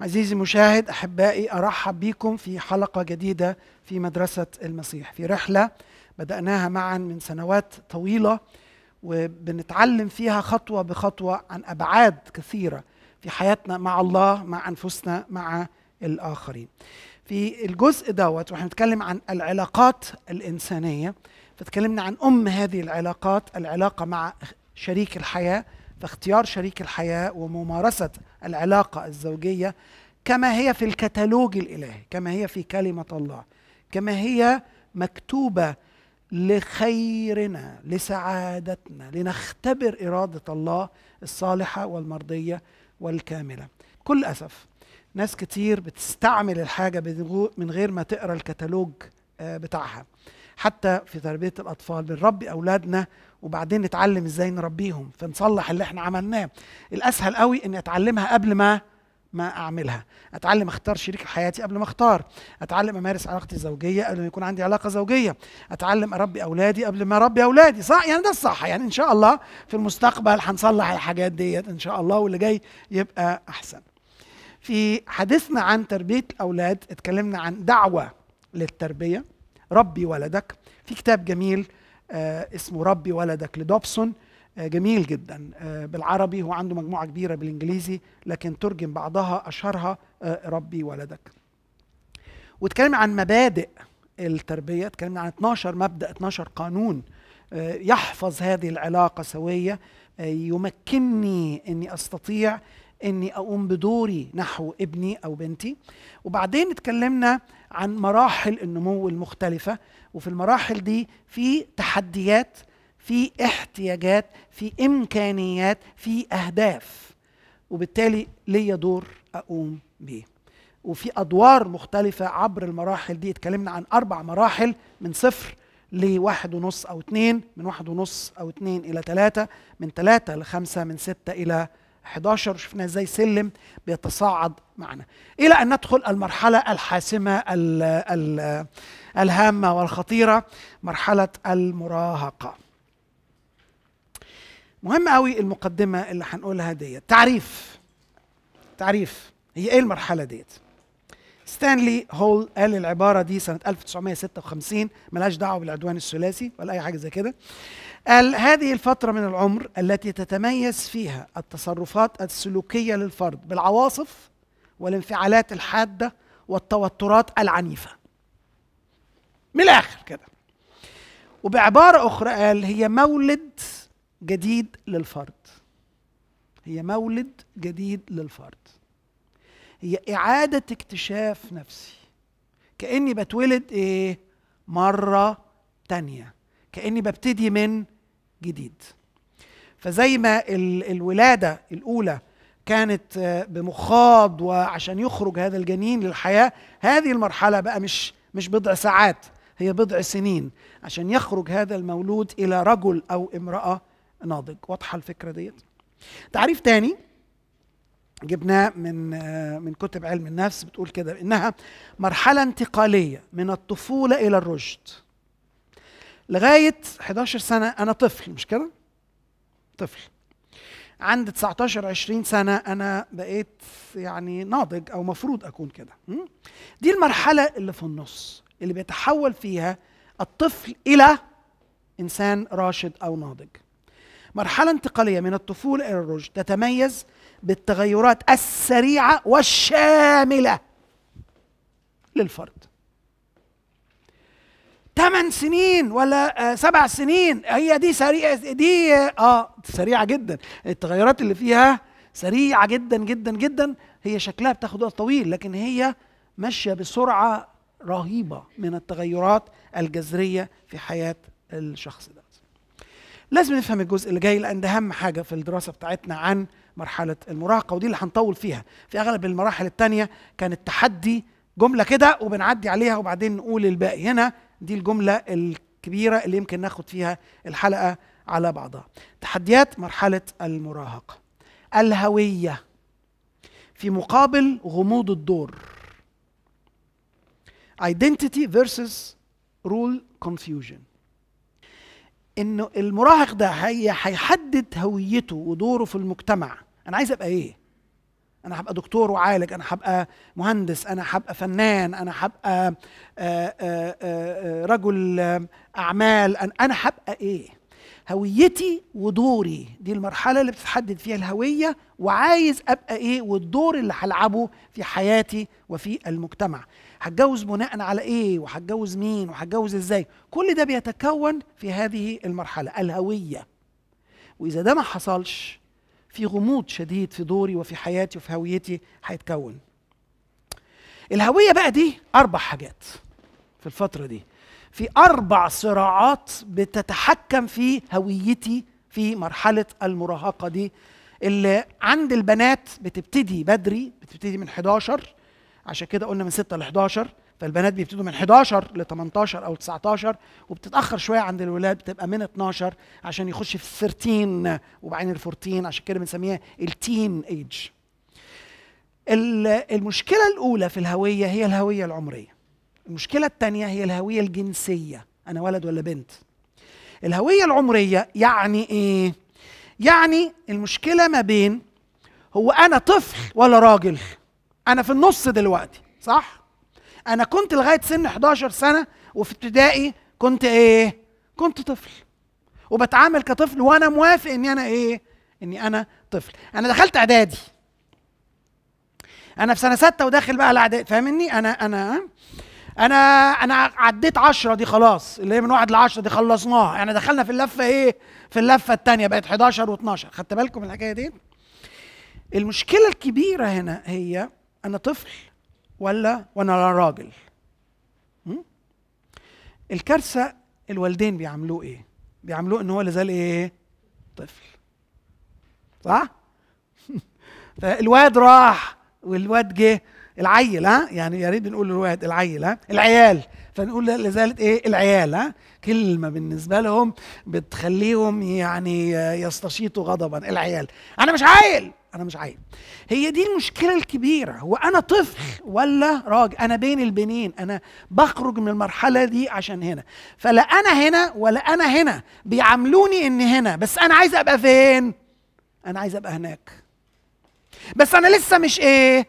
عزيزي المشاهد احبائي ارحب بكم في حلقه جديده في مدرسه المسيح في رحله بداناها معا من سنوات طويله وبنتعلم فيها خطوه بخطوه عن ابعاد كثيره في حياتنا مع الله مع انفسنا مع الاخرين في الجزء دوت واحنا بنتكلم عن العلاقات الانسانيه فتكلمنا عن ام هذه العلاقات العلاقه مع شريك الحياه فاختيار شريك الحياه وممارسه العلاقه الزوجيه كما هي في الكتالوج الالهي كما هي في كلمه الله كما هي مكتوبه لخيرنا لسعادتنا لنختبر اراده الله الصالحه والمرضيه والكامله كل اسف ناس كتير بتستعمل الحاجه من غير ما تقرا الكتالوج آه، بتاعها حتى في تربيه الاطفال بنربي اولادنا وبعدين نتعلم ازاي نربيهم فنصلح اللي احنا عملناه الاسهل قوي اني اتعلمها قبل ما ما اعملها اتعلم اختار شريك حياتي قبل ما اختار اتعلم امارس علاقتي الزوجيه قبل ما يكون عندي علاقه زوجيه اتعلم اربي اولادي قبل ما اربي اولادي صح يعني ده الصح يعني ان شاء الله في المستقبل هنصلح الحاجات ديت ان شاء الله واللي جاي يبقى احسن في حديثنا عن تربيه الاولاد اتكلمنا عن دعوه للتربيه ربي ولدك في كتاب جميل آه، اسمه ربي ولدك لدوبسون آه، جميل جدا آه، بالعربي هو عنده مجموعه كبيره بالانجليزي لكن ترجم بعضها اشهرها ربي ولدك واتكلم عن مبادئ التربيه تكلم عن 12 مبدا 12 قانون يحفظ هذه العلاقه سويه يمكنني اني استطيع اني اقوم بدوري نحو ابني او بنتي وبعدين اتكلمنا عن مراحل النمو المختلفه وفي المراحل دي في تحديات في احتياجات في امكانيات في اهداف وبالتالي ليا دور اقوم بيه وفي ادوار مختلفه عبر المراحل دي اتكلمنا عن اربع مراحل من صفر لواحد ونص او اتنين من واحد ونص او اتنين الى تلاته من تلاته لخمسه من سته الى 11 وشفنا ازاي سلم بيتصاعد معنا الى ان ندخل المرحله الحاسمه الـ الـ الهامه والخطيره مرحله المراهقه مهم قوي المقدمه اللي هنقولها ديت تعريف تعريف هي ايه المرحله ديت ستانلي هول قال العباره دي سنه 1956 ملهاش دعوه بالعدوان الثلاثي ولا اي حاجه زي كده قال هذه الفترة من العمر التي تتميز فيها التصرفات السلوكية للفرد بالعواصف والانفعالات الحادة والتوترات العنيفة من الآخر كده وبعبارة أخرى قال هي مولد جديد للفرد هي مولد جديد للفرد هي إعادة اكتشاف نفسي كأني بتولد إيه مرة تانية كأني ببتدي من جديد فزي ما الولادة الأولى كانت آه، بمخاض وعشان يخرج هذا الجنين للحياة هذه المرحلة بقى مش مش بضع ساعات هي بضع سنين عشان يخرج هذا المولود إلى رجل أو امرأة ناضج واضحة الفكرة ديت تعريف تاني جبناه من آه، من كتب علم النفس بتقول كده انها مرحله انتقاليه من الطفوله الى الرشد لغايه 11 سنه انا طفل مش كده؟ طفل عند 19 20 سنه انا بقيت يعني ناضج او مفروض اكون كده دي المرحله اللي في النص اللي بيتحول فيها الطفل الى انسان راشد او ناضج مرحله انتقاليه من الطفوله الى الرشد تتميز بالتغيرات السريعه والشامله للفرد ثمان سنين ولا آه، سبع سنين هي دي سريعه دي اه سريعه جدا التغيرات اللي فيها سريعه جدا جدا جدا هي شكلها بتاخد وقت طويل لكن هي ماشيه بسرعه رهيبه من التغيرات الجذريه في حياه الشخص ده لازم نفهم الجزء اللي جاي لان ده اهم حاجه في الدراسه بتاعتنا عن مرحله المراهقه ودي اللي هنطول فيها في اغلب المراحل الثانيه كان التحدي جمله كده وبنعدي عليها وبعدين نقول الباقي هنا دي الجمله الكبيره اللي يمكن ناخد فيها الحلقه على بعضها تحديات مرحله المراهقه الهويه في مقابل غموض الدور identity versus rule confusion انه المراهق ده هي هيحدد هويته ودوره في المجتمع انا عايز ابقى ايه انا هبقى دكتور وعالج انا هبقى مهندس انا هبقى فنان انا هبقى آه، آه، آه، رجل اعمال انا هبقى ايه هويتي ودوري دي المرحله اللي بتتحدد فيها الهويه وعايز ابقى ايه والدور اللي هلعبه في حياتي وفي المجتمع هتجوز بناء على ايه وهتجوز مين وهتجوز ازاي كل ده بيتكون في هذه المرحله الهويه واذا ده ما حصلش في غموض شديد في دوري وفي حياتي وفي هويتي هيتكون الهويه بقى دي اربع حاجات في الفتره دي في اربع صراعات بتتحكم في هويتي في مرحله المراهقه دي اللي عند البنات بتبتدي بدري بتبتدي من 11 عشان كده قلنا من 6 ل 11 فالبنات بيبتدوا من 11 ل 18 او 19 وبتتاخر شويه عند الولاد بتبقى من 12 عشان يخش في 13 وبعدين ال 14 عشان كده بنسميها التين ايج. المشكله الاولى في الهويه هي الهويه العمريه. المشكله الثانيه هي الهويه الجنسيه، انا ولد ولا بنت؟ الهويه العمريه يعني ايه؟ يعني المشكله ما بين هو انا طفل ولا راجل؟ انا في النص دلوقتي، صح؟ انا كنت لغايه سن 11 سنه وفي ابتدائي كنت ايه كنت طفل وبتعامل كطفل وانا موافق اني انا ايه اني انا طفل انا دخلت اعدادي انا في سنه ستة وداخل بقى الاعدادي فاهمني انا انا انا انا عديت عشرة دي خلاص اللي هي من واحد لعشرة دي خلصناها احنا يعني دخلنا في اللفه ايه في اللفه الثانيه بقت 11 و12 خدت بالكم من الحكايه دي المشكله الكبيره هنا هي انا طفل ولا وانا راجل الكارثه الوالدين بيعملوه ايه بيعملوه ان هو اللي زال ايه طفل صح فالواد راح والواد جه العيل ها يعني يا ريت بنقول للواد العيل ها العيال فنقول لذلك ايه العيال ها كلمه بالنسبه لهم بتخليهم يعني يستشيطوا غضبا العيال انا مش عيل انا مش عايز هي دي المشكله الكبيره هو انا طفل ولا راجل انا بين البنين انا بخرج من المرحله دي عشان هنا فلا انا هنا ولا انا هنا بيعاملوني ان هنا بس انا عايز ابقى فين انا عايز ابقى هناك بس انا لسه مش ايه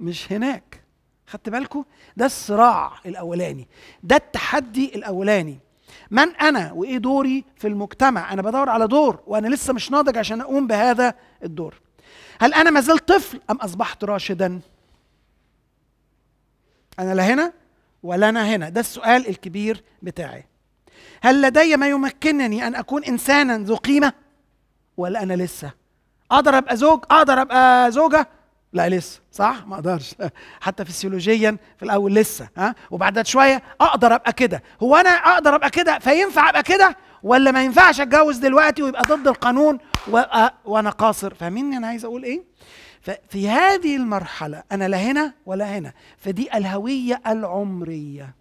مش هناك خدت بالكم ده الصراع الاولاني ده التحدي الاولاني من انا وايه دوري في المجتمع انا بدور على دور وانا لسه مش ناضج عشان اقوم بهذا الدور هل أنا ما زلت طفل أم أصبحت راشدا؟ أنا لا هنا ولا أنا هنا ده السؤال الكبير بتاعي هل لدي ما يمكنني أن أكون إنسانا ذو قيمة ولا أنا لسه أقدر أبقى زوج أقدر أبقى زوجة لا لسه صح ما اقدرش حتى فسيولوجيا في الاول لسه ها وبعد شويه اقدر ابقى كده هو انا اقدر ابقى كده فينفع ابقى كده ولا ما ينفعش اتجوز دلوقتي ويبقى ضد القانون وابقى آه، وانا قاصر فاهمين انا عايز اقول ايه ففي هذه المرحله انا لا هنا ولا هنا فدي الهويه العمريه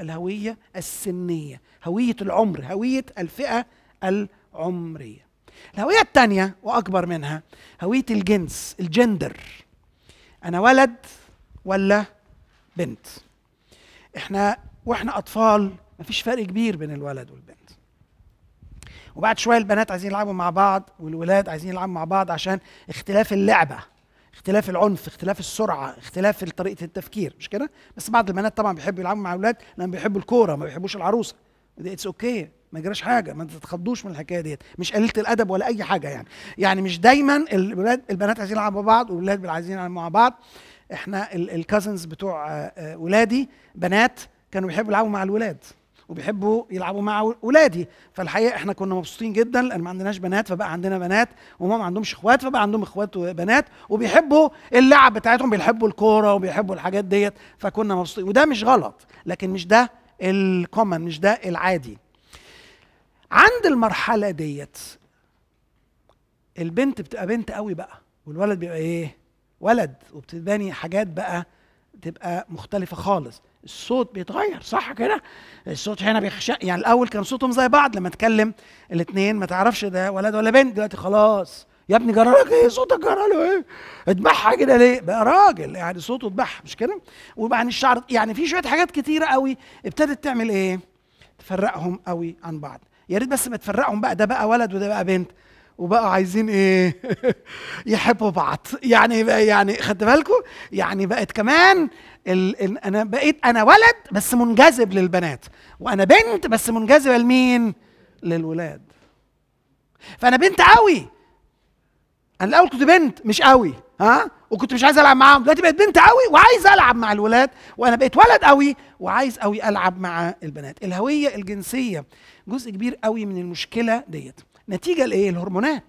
الهويه السنيه هويه العمر هويه الفئه العمريه الهويه الثانيه واكبر منها هويه الجنس الجندر انا ولد ولا بنت احنا واحنا اطفال مفيش فرق كبير بين الولد والبنت وبعد شويه البنات عايزين يلعبوا مع بعض والولاد عايزين يلعبوا مع بعض عشان اختلاف اللعبه اختلاف العنف اختلاف السرعه اختلاف طريقه التفكير مش كده بس بعض البنات طبعا بيحبوا يلعبوا مع الاولاد لان بيحبوا الكوره ما بيحبوش العروسه اتس اوكي ما يجراش حاجه ما تتخضوش من الحكايه ديت مش قليله الادب ولا اي حاجه يعني يعني مش دايما الولاد البنات عايزين يلعبوا مع بعض والولاد عايزين يلعبوا مع بعض احنا الكازنز بتوع آه، آه، ولادي بنات كانوا بيحبوا يلعبوا مع الولاد وبيحبوا يلعبوا مع اولادي فالحقيقه احنا كنا مبسوطين جدا لان ما عندناش بنات فبقى عندنا بنات وما ما عندهمش اخوات فبقى عندهم اخوات وبنات وبيحبوا اللعب بتاعتهم بيحبوا الكوره وبيحبوا الحاجات ديت فكنا مبسوطين وده مش غلط لكن مش ده الكومن مش ده العادي عند المرحله ديت البنت بتبقى بنت قوي بقى والولد بيبقى ايه ولد وبتباني حاجات بقى تبقى مختلفة خالص الصوت بيتغير صح كده الصوت هنا بيخشق يعني الاول كان صوتهم زي بعض لما تكلم الاثنين ما تعرفش ده ولد ولا بنت دلوقتي خلاص يا ابني جرالك ايه صوتك جراله ايه اتبعها كده ليه بقى راجل يعني صوته اتبعها مش كده وبعدين الشعر يعني في شويه حاجات كتيره قوي ابتدت تعمل ايه تفرقهم قوي عن بعض يا ريت بس ما تفرقهم بقى ده بقى ولد وده بقى بنت وبقى عايزين ايه يحبوا بعض يعني بقى يعني خدت بالكم يعني بقت كمان ال... ال... انا بقيت انا ولد بس منجذب للبنات وانا بنت بس منجذبه لمين للولاد فانا بنت قوي انا الاول كنت بنت مش قوي ها وكنت مش عايز العب معاهم دلوقتي بقيت بنت قوي وعايز العب مع الولاد وانا بقيت ولد قوي وعايز قوي العب مع البنات الهويه الجنسيه جزء كبير قوي من المشكله ديت نتيجه لايه؟ الهرمونات.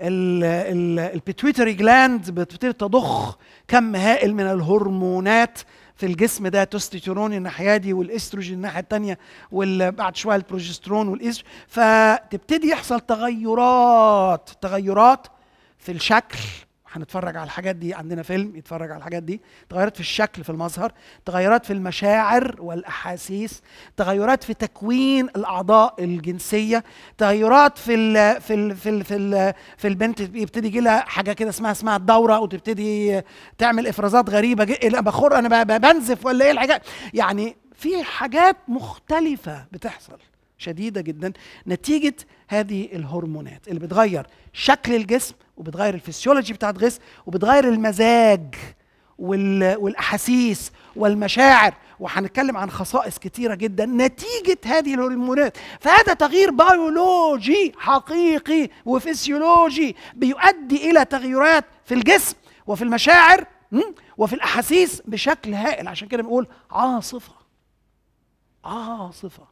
البيتويتري جلاند بتبتدي تضخ كم هائل من الهرمونات في الجسم ده تستوستيرون الناحيه دي والاستروجين الناحيه الثانيه وبعد شويه البروجسترون والاستروجين فتبتدي يحصل تغيرات تغيرات في الشكل هنتفرج على الحاجات دي عندنا فيلم يتفرج على الحاجات دي تغيرات في الشكل في المظهر تغيرات في المشاعر والاحاسيس تغيرات في تكوين الاعضاء الجنسيه تغيرات في الـ في الـ في الـ في, الـ في البنت يبتدي يجي لها حاجه كده اسمها اسمها الدوره وتبتدي تعمل افرازات غريبه لا بخور انا بنزف ولا ايه الحاجات يعني في حاجات مختلفه بتحصل شديده جدا نتيجه هذه الهرمونات اللي بتغير شكل الجسم وبتغير الفسيولوجي بتاعت غيث وبتغير المزاج والاحاسيس والمشاعر وهنتكلم عن خصائص كتيره جدا نتيجه هذه الهرمونات فهذا تغيير بيولوجي حقيقي وفسيولوجي بيؤدي الى تغيرات في الجسم وفي المشاعر وفي الاحاسيس بشكل هائل عشان كده بنقول عاصفه عاصفه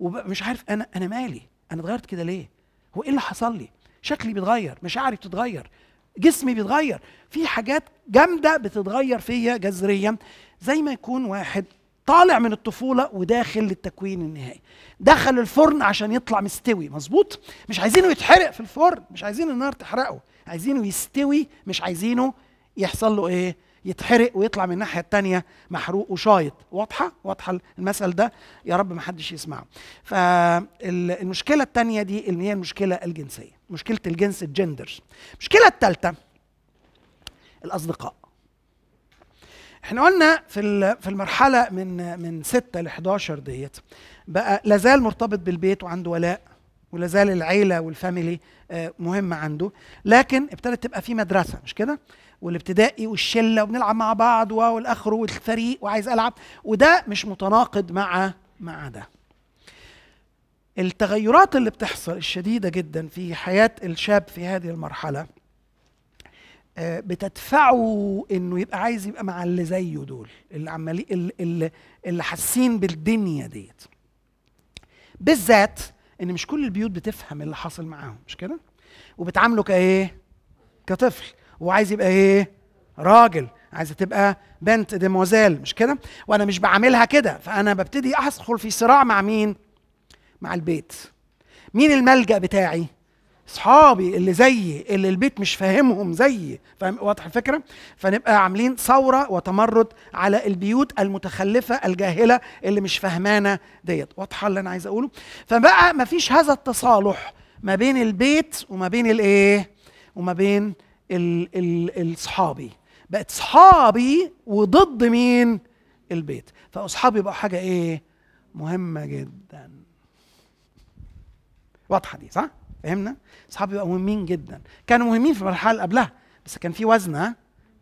ومش عارف انا انا مالي انا اتغيرت كده ليه هو ايه اللي حصل لي شكلي بيتغير مشاعري بتتغير جسمي بيتغير في حاجات جامده بتتغير فيا جذريا زي ما يكون واحد طالع من الطفوله وداخل للتكوين النهائي دخل الفرن عشان يطلع مستوي مظبوط مش عايزينه يتحرق في الفرن مش عايزين النار تحرقه عايزينه يستوي مش عايزينه يحصل له ايه يتحرق ويطلع من الناحيه الثانيه محروق وشايط واضحه واضحه المثل ده يا رب ما حدش يسمعه فالمشكله الثانيه دي اللي هي المشكله الجنسيه مشكله الجنس الجندرز المشكله الثالثه الاصدقاء احنا قلنا في في المرحله من من 6 ل 11 ديت بقى لازال مرتبط بالبيت وعنده ولاء ولا زال العيله والفاميلي آه، مهمه عنده لكن ابتدت تبقى في مدرسه مش كده والابتدائي والشله وبنلعب مع بعض والاخر والفريق وعايز العب وده مش متناقض مع مع ده التغيرات اللي بتحصل الشديده جدا في حياه الشاب في هذه المرحله آه، بتدفعه انه يبقى عايز يبقى مع اللي زيه دول اللي عمالين اللي, اللي حاسين بالدنيا ديت بالذات ان مش كل البيوت بتفهم اللي حاصل معاهم مش كده وبتعامله كايه كطفل وعايز يبقى ايه راجل عايزه تبقى بنت ديموزيل مش كده وانا مش بعاملها كده فانا ببتدي ادخل في صراع مع مين مع البيت مين الملجا بتاعي صحابي اللي زيي اللي البيت مش فاهمهم زيي فاهم واضح الفكره فنبقى عاملين ثوره وتمرد على البيوت المتخلفه الجاهله اللي مش فاهمانا ديت واضحه اللي انا عايز اقوله فبقى مفيش هذا التصالح ما بين البيت وما بين الايه وما بين الصحابي بقت صحابي وضد مين البيت فاصحابي بقوا حاجه ايه مهمه جدا واضحه دي صح فهمنا؟ اصحابي بقوا مهمين جدا كانوا مهمين في المرحله اللي قبلها بس كان في وزن ها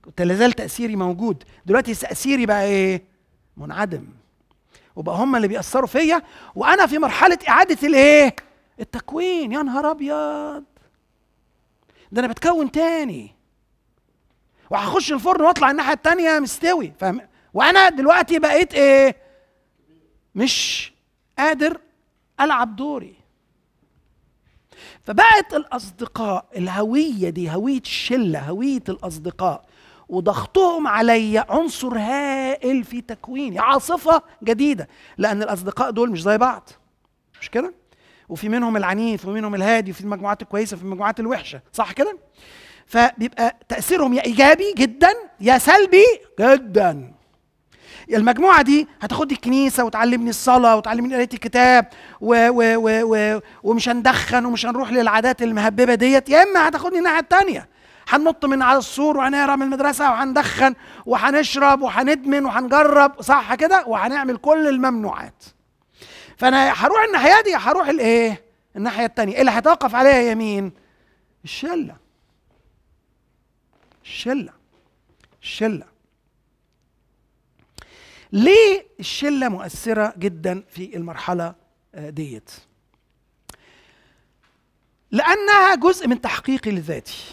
كنت لازال تاثيري موجود دلوقتي تاثيري بقى ايه؟ منعدم وبقى هم اللي بيأثروا فيا وانا في مرحله اعاده الايه؟ التكوين يا نهار ابيض ده انا بتكون تاني وهخش الفرن واطلع الناحيه التانيه مستوي فاهم وانا دلوقتي بقيت ايه مش قادر العب دوري فبقت الاصدقاء الهويه دي هويه الشله هويه الاصدقاء وضغطهم علي عنصر هائل في تكويني عاصفه جديده لان الاصدقاء دول مش زي بعض مش كده وفي منهم العنيف ومنهم الهادي وفي المجموعات الكويسه وفي المجموعات الوحشه صح كده فبيبقى تاثيرهم يا ايجابي جدا يا سلبي جدا المجموعه دي هتاخدني الكنيسه وتعلمني الصلاه وتعلمني قرايه الكتاب و و و و ومش هندخن ومش هنروح للعادات المهببه ديت يا اما هتاخدني الناحيه الثانيه هننط من على السور وهنقرا من المدرسه وهندخن وهنشرب وهندمن وهنجرب صح كده وهنعمل كل الممنوعات فانا هروح الناحيه دي هروح الايه الناحيه الثانيه إيه اللي هيتوقف عليها هي مين الشله الشله الشله ليه الشله مؤثره جدا في المرحله آه، ديت لانها جزء من تحقيقي لذاتي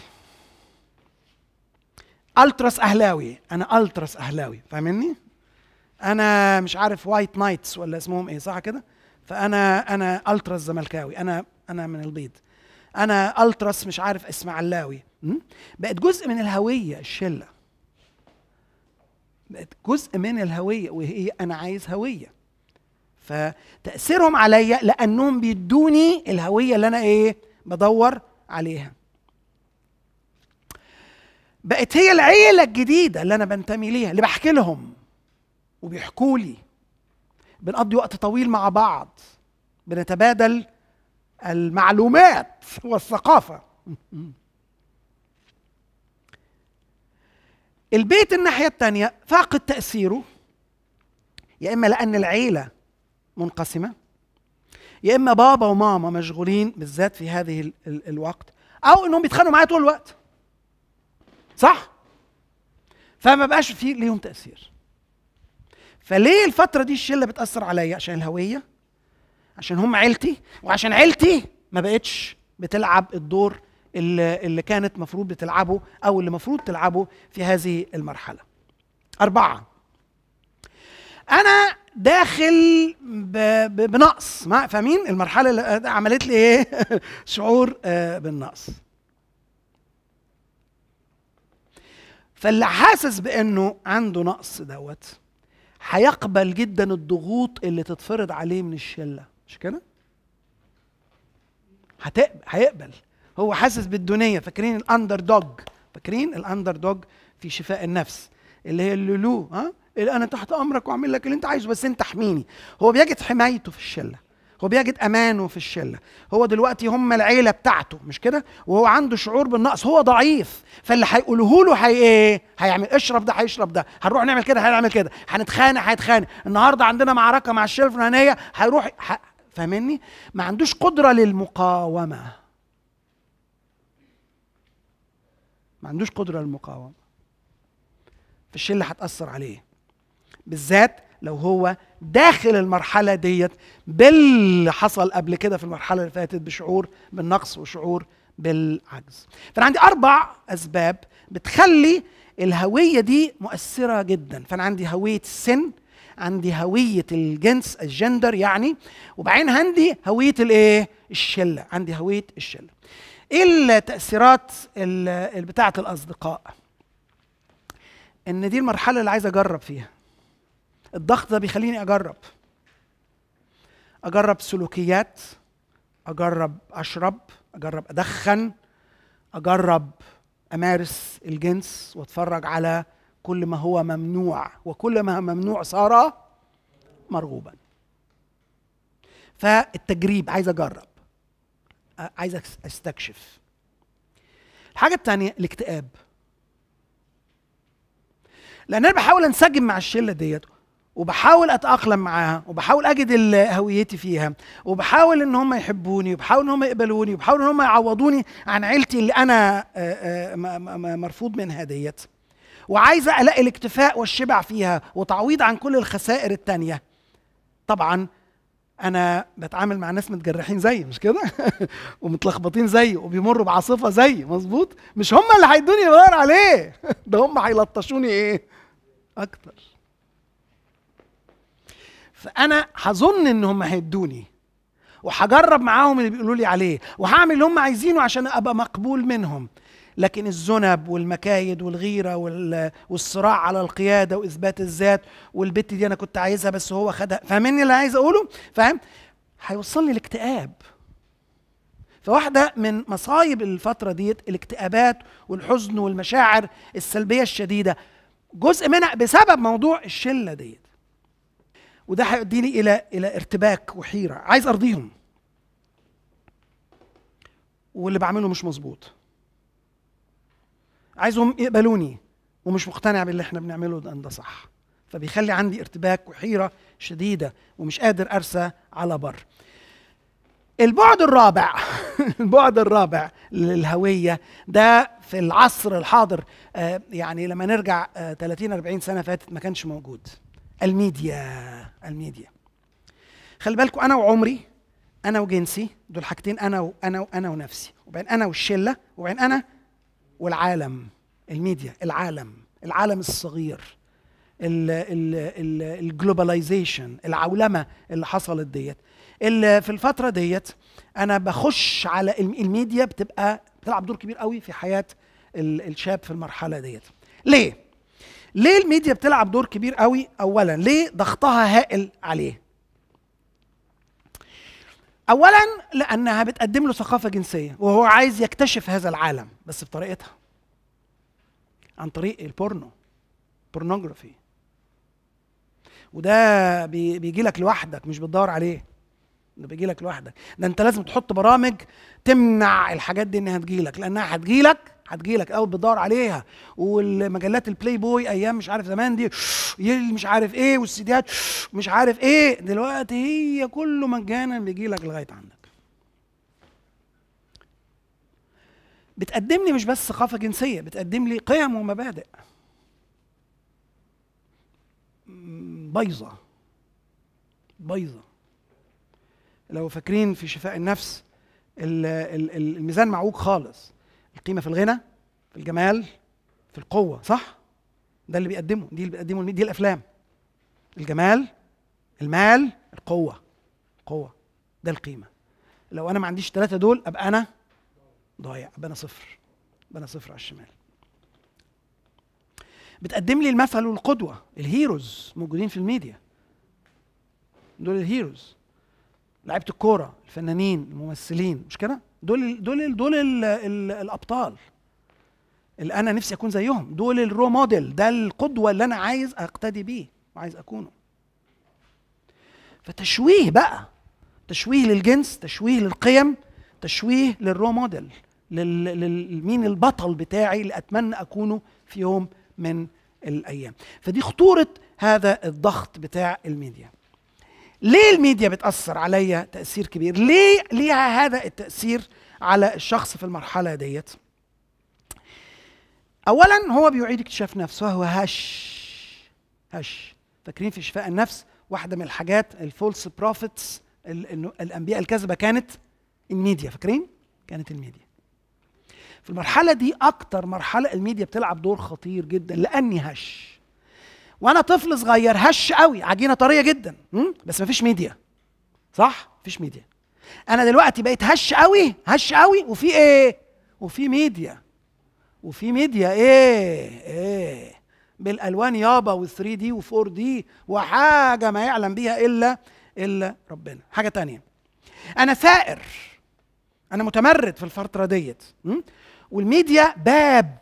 التراس اهلاوي انا التراس اهلاوي فاهمني انا مش عارف وايت نايتس ولا اسمهم ايه صح كده فانا انا التراس زملكاوي انا انا من البيض انا التراس مش عارف علاوي، بقت جزء من الهويه الشله جزء من الهويه وهي انا عايز هويه فتاثيرهم عليا لانهم بيدوني الهويه اللي انا ايه بدور عليها بقت هي العيله الجديده اللي انا بنتمي ليها اللي بحكي لهم وبيحكوا لي بنقضي وقت طويل مع بعض بنتبادل المعلومات والثقافه البيت الناحية الثانية فاقد تأثيره يا إما لأن العيلة منقسمة يا إما بابا وماما مشغولين بالذات في هذه الوقت أو إنهم بيتخانقوا معايا طول الوقت صح؟ فما بقاش في ليهم تأثير فليه الفترة دي الشلة بتأثر عليا عشان الهوية عشان هم عيلتي وعشان عيلتي ما بقتش بتلعب الدور اللي, اللي كانت مفروض بتلعبه او اللي مفروض تلعبه في هذه المرحله اربعه انا داخل بنقص فاهمين المرحله اللي عملت لي ايه شعور آه، بالنقص فاللي حاسس بانه عنده نقص دوت هيقبل جدا الضغوط اللي تتفرض عليه من الشله مش كده هتقبل هيقبل هو حاسس بالدنيا فاكرين الاندر دوج فاكرين الاندر دوج في شفاء النفس اللي هي اللولو ها اللي انا تحت امرك واعمل لك اللي انت عايزه بس انت احميني هو بيجد حمايته في الشله هو بيجد امانه في الشله هو دلوقتي هم العيله بتاعته مش كده وهو عنده شعور بالنقص هو ضعيف فاللي هيقوله له هي ايه هيعمل اشرب ده هيشرب ده هنروح نعمل كده هنعمل كده هنتخانق هيتخانق النهارده عندنا معركه مع الشله الفلانيه هيروح ح... فاهمني ما عندوش قدره للمقاومه ما عندوش قدره للمقاومه فالشله هتاثر عليه بالذات لو هو داخل المرحله ديت باللي حصل قبل كده في المرحله اللي فاتت بشعور بالنقص وشعور بالعجز فانا عندي اربع اسباب بتخلي الهويه دي مؤثره جدا فانا عندي هويه السن عندي هويه الجنس الجندر يعني وبعدين عندي هويه الايه الشله عندي هويه الشله ايه التاثيرات بتاعه الاصدقاء ان دي المرحله اللي عايز اجرب فيها الضغط ده بيخليني اجرب اجرب سلوكيات اجرب اشرب اجرب ادخن اجرب امارس الجنس واتفرج على كل ما هو ممنوع وكل ما ممنوع صار مرغوبا فالتجريب عايز اجرب آه، عايز استكشف الحاجه الثانيه الاكتئاب لان انا بحاول انسجم مع الشله ديت وبحاول اتاقلم معاها وبحاول اجد هويتي فيها وبحاول ان هم يحبوني وبحاول ان هم يقبلوني وبحاول ان هم يعوضوني عن عيلتي اللي انا آه، آه، مرفوض منها ديت وعايزه الاقي الاكتفاء والشبع فيها وتعويض عن كل الخسائر التانيه طبعا انا بتعامل مع ناس متجرحين زيي مش كده ومتلخبطين زيي وبيمروا بعاصفه زيي مظبوط مش هم اللي هيدوني بدور عليه ده هم هيلطشوني ايه اكتر فانا هظن ان هم هيدوني وهجرب معاهم اللي بيقولوا لي عليه وهعمل اللي هم عايزينه عشان ابقى مقبول منهم لكن الزنب والمكايد والغيره والصراع على القياده واثبات الذات والبت دي انا كنت عايزها بس هو خدها فاهمني اللي عايز اقوله فاهم هيوصلني لاكتئاب فواحده من مصايب الفتره ديت الاكتئابات والحزن والمشاعر السلبيه الشديده جزء منها بسبب موضوع الشله ديت وده هيؤديني الى الى ارتباك وحيره عايز ارضيهم واللي بعمله مش مظبوط عايزهم يقبلوني ومش مقتنع باللي احنا بنعمله ده ان ده صح فبيخلي عندي ارتباك وحيره شديده ومش قادر ارسى على بر البعد الرابع البعد الرابع للهويه ده في العصر الحاضر آه، يعني لما نرجع 30 آه، 40 سنه فاتت ما كانش موجود الميديا الميديا خلي بالكم انا وعمري انا وجنسي دول حاجتين انا وانا وانا ونفسي وبعدين انا والشله وبعدين انا والعالم الميديا العالم العالم الصغير الجلوباليزيشن العولمه اللي حصلت ديت اللي في الفتره ديت انا بخش على الميديا بتبقى بتلعب دور كبير قوي في حياه الشاب في المرحله ديت ليه ليه الميديا بتلعب دور كبير قوي اولا ليه ضغطها هائل عليه اولا لانها بتقدم له ثقافه جنسيه وهو عايز يكتشف هذا العالم بس بطريقتها عن طريق البورنو بورنوجرافي وده بيجي لك لوحدك مش بتدور عليه ده بيجي لك لوحدك ده انت لازم تحط برامج تمنع الحاجات دي انها تجيلك لانها هتجيلك هتجيلك او بتدور عليها والمجلات البلاي بوي ايام مش عارف زمان دي مش عارف ايه والسيديات مش عارف ايه دلوقتي هي كله مجانا بيجيلك لغايه عندك بتقدم لي مش بس ثقافه جنسيه بتقدم لي قيم ومبادئ بايظه بايظه لو فاكرين في شفاء النفس الميزان معوج خالص القيمه في الغنى في الجمال في القوه صح ده اللي بيقدمه دي اللي بيقدمه دي الافلام الجمال المال القوه القوه ده القيمه لو انا ما عنديش ثلاثه دول ابقى انا ضايع ابقى انا صفر ابقى انا صفر على الشمال بتقدم لي المثل والقدوه الهيروز موجودين في الميديا دول الهيروز لعيبه الكوره الفنانين الممثلين مش كده دول دول دول الـ الـ الابطال اللي انا نفسي اكون زيهم دول الرو موديل ده القدوه اللي انا عايز اقتدي بيه وعايز اكونه فتشويه بقى تشويه للجنس تشويه للقيم تشويه للرو موديل للمين البطل بتاعي اللي اتمنى اكونه في يوم من الايام فدي خطوره هذا الضغط بتاع الميديا ليه الميديا بتاثر عليا تاثير كبير ليه ليها هذا التاثير على الشخص في المرحله ديت اولا هو بيعيد اكتشاف نفسه وهو هش هش فاكرين في شفاء النفس واحده من الحاجات الفولس بروفيتس الانبياء الكذبه كانت الميديا فاكرين كانت الميديا في المرحله دي اكتر مرحله الميديا بتلعب دور خطير جدا لاني هش وانا طفل صغير هش قوي عجينه طريه جدا بس مفيش ميديا صح مفيش ميديا انا دلوقتي بقيت هش قوي هش قوي وفي ايه وفي ميديا وفي ميديا ايه ايه بالالوان يابا و3 دي و4 دي وحاجه ما يعلم بيها الا الا ربنا حاجه تانية انا ثائر انا متمرد في الفتره ديت والميديا باب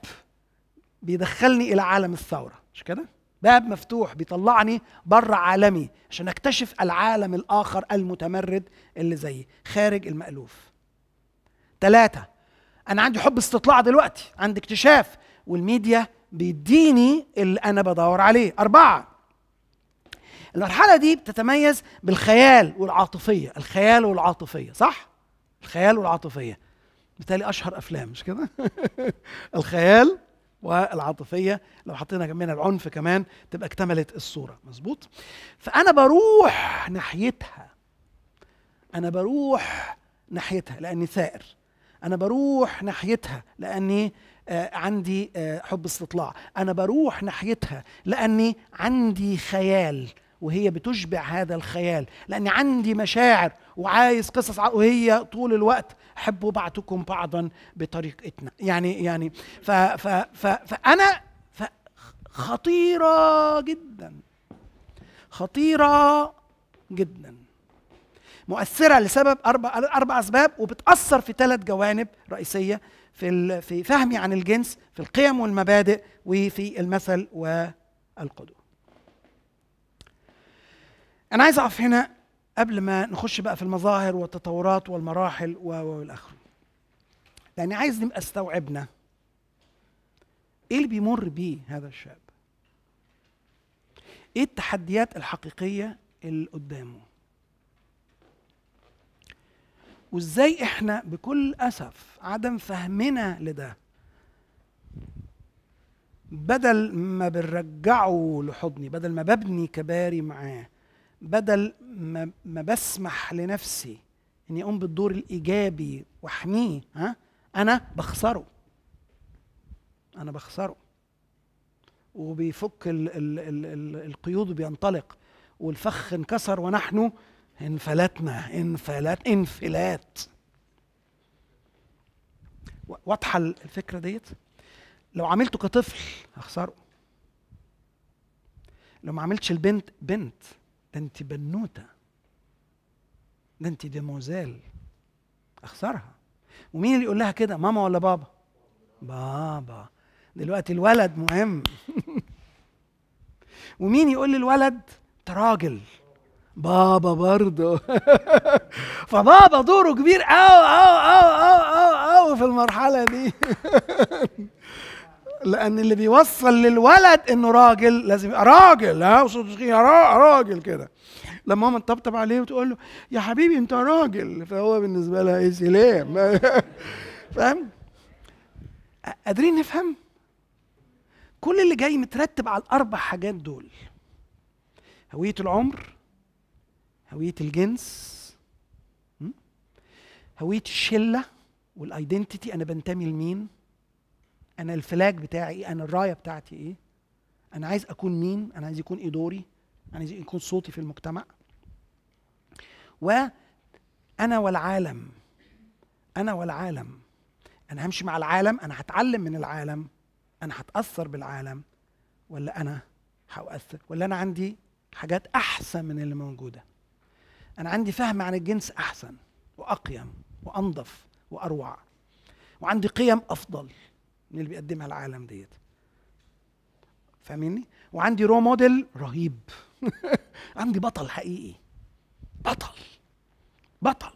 بيدخلني الى عالم الثوره مش كده باب مفتوح بيطلعني بره عالمي عشان اكتشف العالم الاخر المتمرد اللي زيي خارج المألوف ثلاثة انا عندي حب استطلاع دلوقتي عندي اكتشاف والميديا بيديني اللي انا بدور عليه أربعة المرحلة دي بتتميز بالخيال والعاطفية الخيال والعاطفية صح؟ الخيال والعاطفية بالتالي أشهر أفلام مش كده؟ الخيال والعاطفيه لو حطينا جنبنا العنف كمان تبقى اكتملت الصوره مظبوط فانا بروح ناحيتها انا بروح ناحيتها لاني ثائر انا بروح ناحيتها لاني آه عندي آه حب استطلاع انا بروح ناحيتها لاني عندي خيال وهي بتشبع هذا الخيال لأن عندي مشاعر وعايز قصص وهي طول الوقت حبوا بعضكم بعضا بطريقتنا يعني يعني ف ف ف فأنا خطيرة جدا خطيرة جدا مؤثرة لسبب أربع أربع أسباب وبتأثر في ثلاث جوانب رئيسية في في فهمي عن الجنس في القيم والمبادئ وفي المثل والقدوة انا عايز اقف هنا قبل ما نخش بقى في المظاهر والتطورات والمراحل والاخر لاني عايز نبقى استوعبنا ايه اللي بيمر بيه هذا الشاب ايه التحديات الحقيقيه اللي قدامه وازاي احنا بكل اسف عدم فهمنا لده بدل ما بنرجعه لحضني بدل ما ببني كباري معاه بدل ما بسمح لنفسي اني اقوم بالدور الايجابي واحميه ها انا بخسره انا بخسره وبيفك الـ الـ الـ الـ القيود وبينطلق والفخ انكسر ونحن انفلتنا انفلت انفلات واضحه الفكره ديت لو عملته كطفل هخسره لو ما عملتش البنت بنت ده انت بنوته ده انت ديموزيل اخسرها ومين اللي يقول لها كده ماما ولا بابا بابا دلوقتي الولد مهم ومين يقول للولد انت راجل بابا برضه فبابا دوره كبير أو أو أو أو أو أو في المرحلة دي لان اللي بيوصل للولد انه راجل لازم يبقى راجل ها يا راجل كده لما ماما تطبطب عليه وتقول له يا حبيبي انت راجل فهو بالنسبه لها ايه سلام فاهم قادرين نفهم كل اللي جاي مترتب على الاربع حاجات دول هويه العمر هويه الجنس هويه الشله والايدنتيتي انا بنتمي لمين انا الفلاج بتاعي انا الرايه بتاعتي ايه انا عايز اكون مين انا عايز يكون ايه دوري انا عايز يكون صوتي في المجتمع وانا والعالم انا والعالم انا همشي مع العالم انا هتعلم من العالم انا هتاثر بالعالم ولا انا هاثر ولا انا عندي حاجات احسن من اللي موجوده انا عندي فهم عن الجنس احسن واقيم وانظف واروع وعندي قيم افضل من اللي بيقدمها العالم ديت فاهميني وعندي رو موديل رهيب عندي بطل حقيقي بطل بطل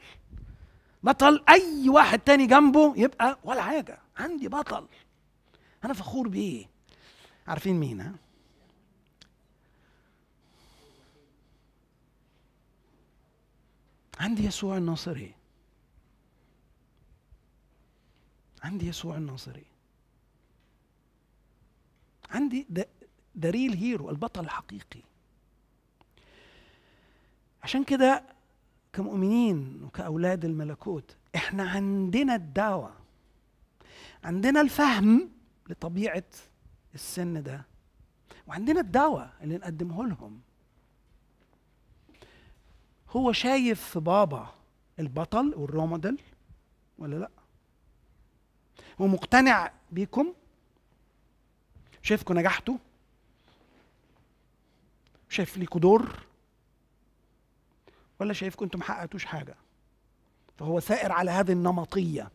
بطل اي واحد تاني جنبه يبقى ولا حاجه عندي بطل انا فخور بيه عارفين مين ها عندي يسوع الناصري عندي يسوع الناصري عندي ده, ريل هيرو البطل الحقيقي عشان كده كمؤمنين وكأولاد الملكوت احنا عندنا الدعوة عندنا الفهم لطبيعة السن ده وعندنا الدعوة اللي نقدمه لهم هو شايف في بابا البطل والرومدل ولا لا ومقتنع بيكم شايفكم نجحتوا شايف ليكوا دور ولا شايفكم انتم محققتوش حاجه فهو سائر على هذه النمطيه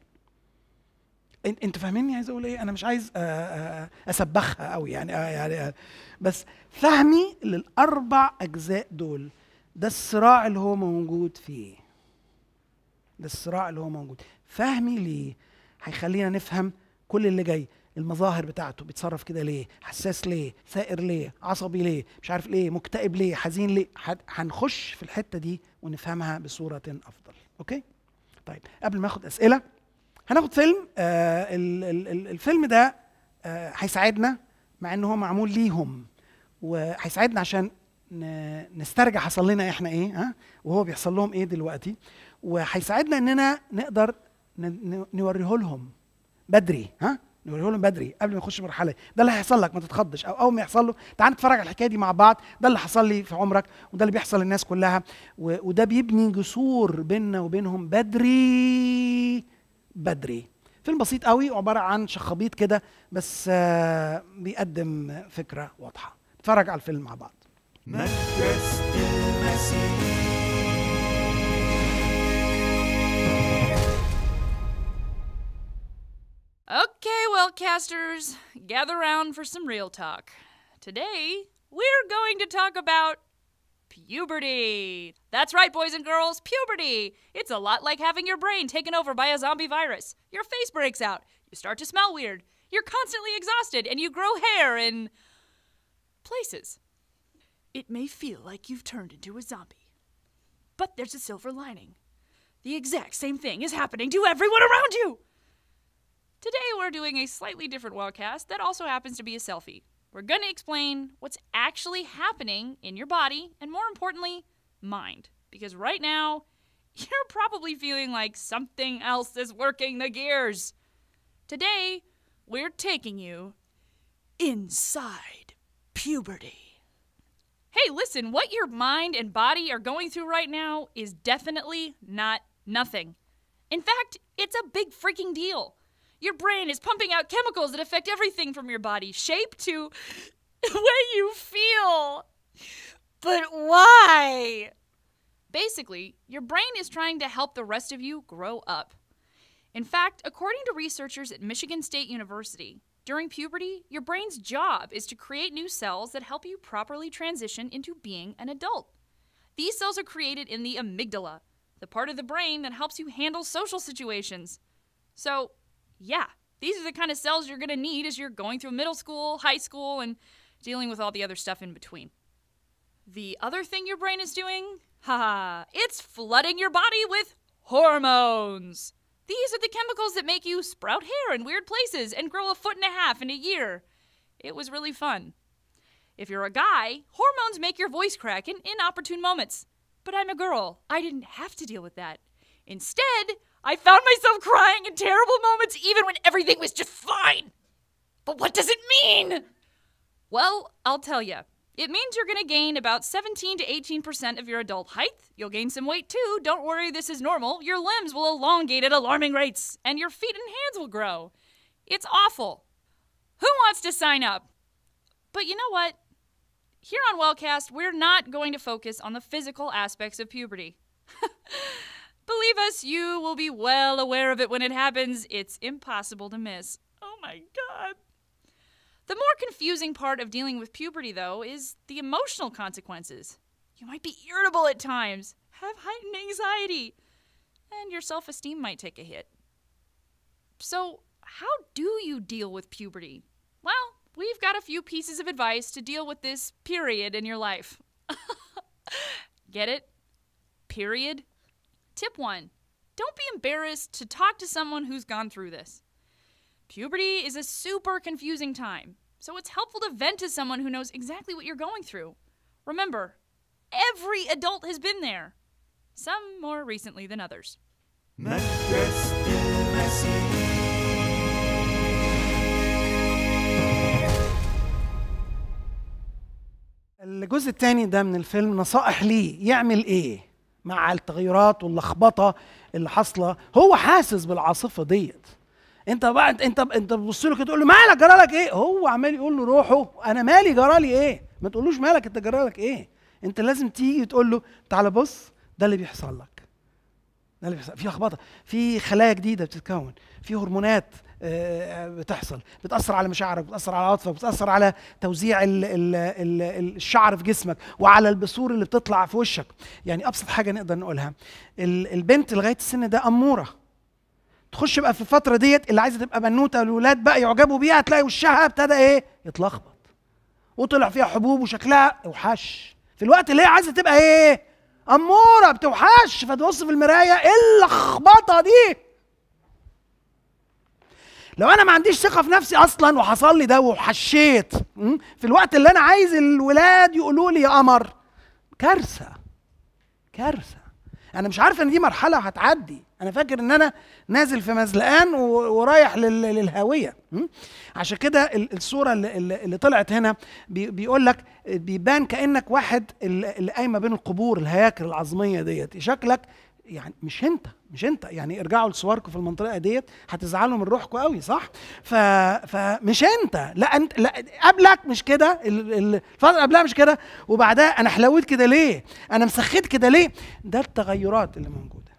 انت فاهميني عايز اقول ايه انا مش عايز آه، آه، آه، اسبخها قوي يعني, يعني بس فهمي للاربع اجزاء دول ده الصراع اللي هو موجود فيه ده الصراع اللي هو موجود فهمي ليه هيخلينا نفهم كل اللي جاي المظاهر بتاعته بيتصرف كده ليه حساس ليه ثائر ليه عصبي ليه مش عارف ليه مكتئب ليه حزين ليه هنخش في الحته دي ونفهمها بصوره افضل اوكي طيب قبل ما اخد اسئله هناخد فيلم آه الفيلم ده آه هيساعدنا مع ان هو معمول ليهم وهيساعدنا عشان نسترجع حصل لنا احنا ايه ها وهو بيحصل لهم ايه دلوقتي وهيساعدنا اننا نقدر نوريه لهم بدري ها نقوله لهم بدري قبل ما يخش مرحله ده اللي هيحصل لك ما تتخضش او اول ما يحصل له تعال نتفرج على الحكايه دي مع بعض ده اللي حصل لي في عمرك وده اللي بيحصل للناس كلها وده بيبني جسور بيننا وبينهم بدري بدري فيلم بسيط قوي عباره عن شخابيط كده بس آه، بيقدم فكره واضحه اتفرج على الفيلم مع بعض مدرسه المسيح Okay, well, casters, gather round for some real talk. Today, we're going to talk about puberty. That's right, boys and girls, puberty. It's a lot like having your brain taken over by a zombie virus. Your face breaks out, you start to smell weird, you're constantly exhausted, and you grow hair in places. It may feel like you've turned into a zombie, but there's a silver lining. The exact same thing is happening to everyone around you. Today we're doing a slightly different wildcast that also happens to be a selfie. We're going to explain what's actually happening in your body and more importantly, mind. Because right now, you're probably feeling like something else is working the gears. Today, we're taking you inside puberty. Hey, listen, what your mind and body are going through right now is definitely not nothing. In fact, it's a big freaking deal. Your brain is pumping out chemicals that affect everything from your body shape to the way you feel. But why? Basically, your brain is trying to help the rest of you grow up. In fact, according to researchers at Michigan State University, during puberty, your brain's job is to create new cells that help you properly transition into being an adult. These cells are created in the amygdala, the part of the brain that helps you handle social situations. So, yeah, these are the kind of cells you're going to need as you're going through middle school, high school, and dealing with all the other stuff in between. The other thing your brain is doing, ha, it's flooding your body with hormones. These are the chemicals that make you sprout hair in weird places and grow a foot and a half in a year. It was really fun. If you're a guy, hormones make your voice crack in inopportune moments. But I'm a girl. I didn't have to deal with that. Instead, I found myself crying in terrible moments even when everything was just fine. But what does it mean? Well, I'll tell you. It means you're going to gain about 17 to 18% of your adult height. You'll gain some weight too. Don't worry, this is normal. Your limbs will elongate at alarming rates, and your feet and hands will grow. It's awful. Who wants to sign up? But you know what? Here on Wellcast, we're not going to focus on the physical aspects of puberty. Believe us, you will be well aware of it when it happens. It's impossible to miss. Oh my god. The more confusing part of dealing with puberty, though, is the emotional consequences. You might be irritable at times, have heightened anxiety, and your self esteem might take a hit. So, how do you deal with puberty? Well, we've got a few pieces of advice to deal with this period in your life. Get it? Period? Tip one don't be embarrassed to talk to someone who's gone through this. Puberty is a super confusing time, so it's helpful to vent to someone who knows exactly what you're going through. Remember, every adult has been there, some more recently than others. الجزء الثاني ده من الفيلم نصائح ليه يعمل ايه مع التغيرات واللخبطه اللي حاصله هو حاسس بالعاصفه ديت انت بقى انت انت بتبص له كده تقول له مالك جرالك ايه هو عمال يقول له روحه انا مالي جرالي ايه ما تقولوش مالك انت جرالك ايه انت لازم تيجي تقول له تعالى بص ده اللي بيحصل لك ده اللي بيحصل في لخبطه في خلايا جديده بتتكون في هرمونات آه، بتحصل بتاثر على مشاعرك بتاثر على عاطفك بتاثر على توزيع الـ الـ الـ الشعر في جسمك وعلى البثور اللي بتطلع في وشك يعني ابسط حاجه نقدر نقولها البنت لغايه السن ده اموره تخش بقى في الفتره ديت اللي عايزه تبقى بنوته الاولاد بقى يعجبوا بيها تلاقي وشها ابتدى ايه يتلخبط وطلع فيها حبوب وشكلها وحش في الوقت اللي هي عايزه تبقى ايه اموره بتوحش فتبص في المرايه ايه اللخبطه دي لو انا ما عنديش ثقه في نفسي اصلا وحصل لي ده وحشيت في الوقت اللي انا عايز الولاد يقولوا لي يا قمر كارثه كارثه انا مش عارف ان دي مرحله هتعدي انا فاكر ان انا نازل في مزلقان ورايح للهاويه عشان كده الصوره اللي طلعت هنا بيقول لك بيبان كانك واحد اللي قايمه بين القبور الهياكل العظميه ديت شكلك يعني مش انت مش انت يعني ارجعوا لصوركم في المنطقه ديت هتزعلوا من روحكم قوي صح ف... فمش انت لا انت لا قبلك مش كده الفتره قبلها مش كده وبعدها انا حلويت كده ليه انا مسخيت كده ليه ده التغيرات اللي موجوده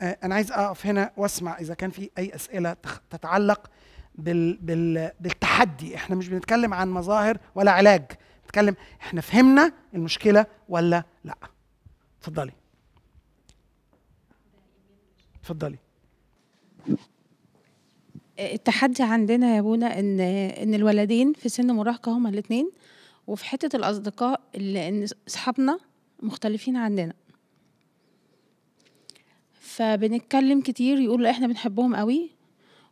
آه، انا عايز اقف هنا واسمع اذا كان في اي اسئله تتعلق بال... بال... بالتحدي احنا مش بنتكلم عن مظاهر ولا علاج نتكلم احنا فهمنا المشكله ولا لا اتفضلي اتفضلي آه، التحدي عندنا يا بونا ان ان الولدين في سن مراهقه هما الاثنين وفي حته الاصدقاء لان اصحابنا مختلفين عندنا فبنتكلم كتير يقولوا احنا بنحبهم قوي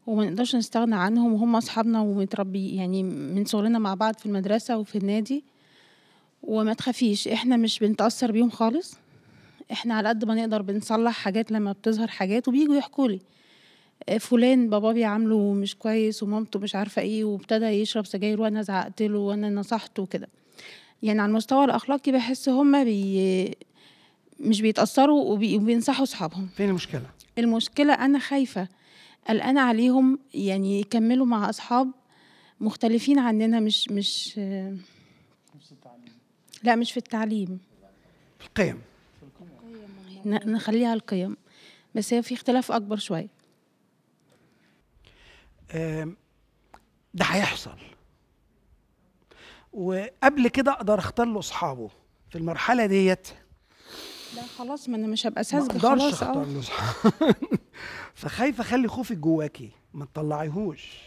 وما نقدرش نستغنى عنهم وهم اصحابنا ومتربي يعني من صغرنا مع بعض في المدرسه وفي النادي وما تخافيش احنا مش بنتاثر بيهم خالص احنا على قد ما نقدر بنصلح حاجات لما بتظهر حاجات وبييجوا يحكوا لي آه، فلان بابا بيعامله مش كويس ومامته مش عارفه ايه وابتدى يشرب سجاير وانا زعقت له وانا نصحته وكده يعني على المستوى الاخلاقي بحس هما بي مش بيتاثروا وبينصحوا اصحابهم فين المشكله المشكله انا خايفه قلقانه عليهم يعني يكملوا مع اصحاب مختلفين عننا مش مش لا مش في التعليم في القيم نخليها القيم بس هي في اختلاف اكبر شويه ده هيحصل وقبل كده اقدر اختار له اصحابه في المرحله ديت لا خلاص ما انا مش هبقى ساذجه خلاص اختار له اصحابه فخايفه اخلي خوفك جواكي ما تطلعيهوش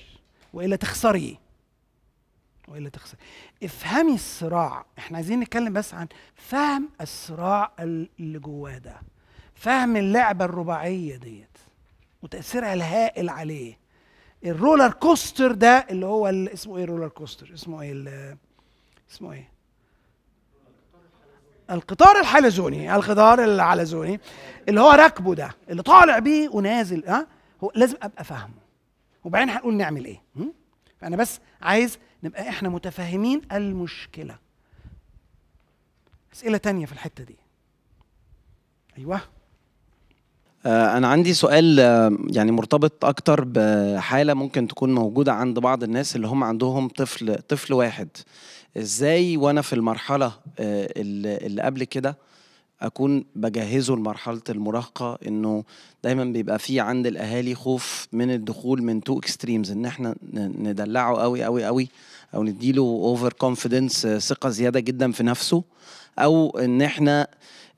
والا تخسري والا تخسر افهمي الصراع احنا عايزين نتكلم بس عن فهم الصراع اللي جواه ده فهم اللعبه الرباعيه ديت وتاثيرها الهائل عليه الرولر كوستر ده اللي هو اللي اسمه ايه الرولر كوستر اسمه ايه اسمه ايه القطار الحلزوني القطار الحلزوني اللي هو راكبه ده اللي طالع بيه ونازل ها هو لازم ابقى فاهمه وبعدين هنقول نعمل ايه فانا بس عايز نبقى احنا متفاهمين المشكله اسئله تانية في الحته دي ايوه آه، أنا عندي سؤال آه، يعني مرتبط أكتر بحالة ممكن تكون موجودة عند بعض الناس اللي هم عندهم طفل طفل واحد إزاي وأنا في المرحلة آه، اللي قبل كده اكون بجهزه لمرحله المراهقه انه دايما بيبقى في عند الاهالي خوف من الدخول من تو اكستريمز ان احنا ندلعه قوي قوي قوي او نديله اوفر آه، كونفيدنس ثقه زياده جدا في نفسه او ان احنا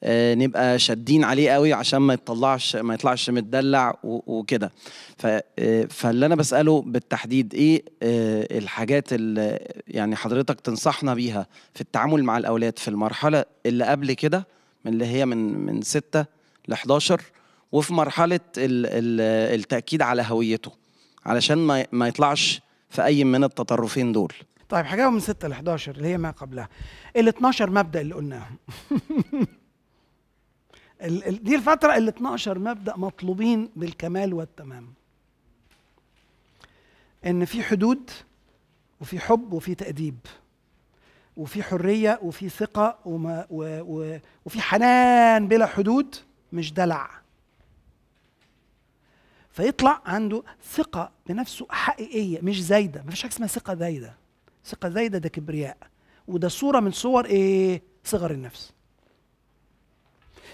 آه، نبقى شادين عليه قوي عشان ما يطلعش ما يطلعش متدلع وكده آه، فاللي انا بساله بالتحديد ايه الحاجات اللي يعني حضرتك تنصحنا بيها في التعامل مع الاولاد في المرحله اللي قبل كده اللي هي من من 6 ل 11 وفي مرحله التاكيد على هويته علشان ما ما يطلعش في اي من التطرفين دول طيب حاجه من 6 ل 11 اللي هي ما قبلها ال 12 مبدا اللي قلناه دي الفتره ال 12 مبدا مطلوبين بالكمال والتمام ان في حدود وفي حب وفي تاديب وفي حريه وفي ثقه وما و و وفي حنان بلا حدود مش دلع فيطلع عنده ثقه بنفسه حقيقيه مش زايده مفيش حاجه اسمها ثقه زايده ثقه زايده ده كبرياء وده صوره من صور ايه صغر النفس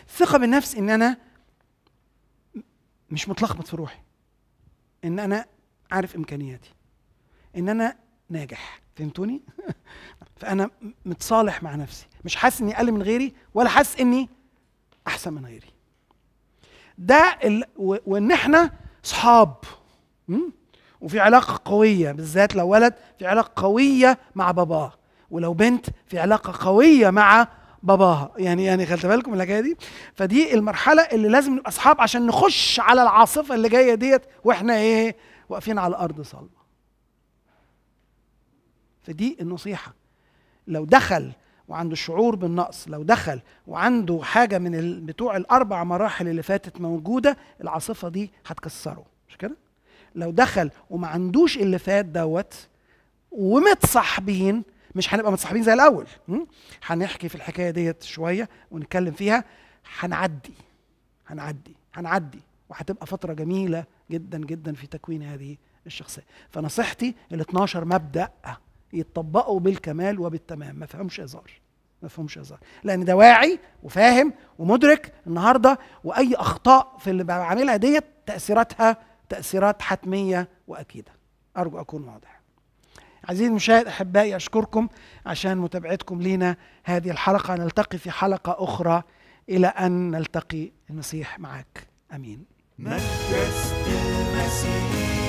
ثقة بالنفس ان انا مش متلخبط في روحي ان انا عارف امكانياتي ان انا ناجح فهمتوني فانا متصالح مع نفسي مش حاسس اني اقل من غيري ولا حاسس اني احسن من غيري ده ال... و... وان احنا صحاب وفي علاقه قويه بالذات لو ولد في علاقه قويه مع باباه ولو بنت في علاقه قويه مع باباها يعني يعني خلت بالكم الحكايه دي فدي المرحله اللي لازم نبقى اصحاب عشان نخش على العاصفه اللي جايه ديت واحنا ايه واقفين على ارض صلبه فدي النصيحه لو دخل وعنده شعور بالنقص لو دخل وعنده حاجه من بتوع الاربع مراحل اللي فاتت موجوده العاصفه دي هتكسره مش كده لو دخل وما عندوش اللي فات دوت ومتصاحبين مش هنبقى متصاحبين زي الاول هنحكي في الحكايه ديت شويه ونتكلم فيها هنعدي هنعدي هنعدي وهتبقى فتره جميله جدا جدا في تكوين هذه الشخصيه فنصيحتي ال 12 مبدا يتطبقوا بالكمال وبالتمام ما فيهمش هزار ما فيهمش هزار لان ده واعي وفاهم ومدرك النهارده واي اخطاء في اللي بعملها ديت تاثيراتها تاثيرات حتميه واكيده ارجو اكون واضح عزيزي المشاهد احبائي اشكركم عشان متابعتكم لينا هذه الحلقه نلتقي في حلقه اخرى الى ان نلتقي المسيح معك امين مجلس المسيح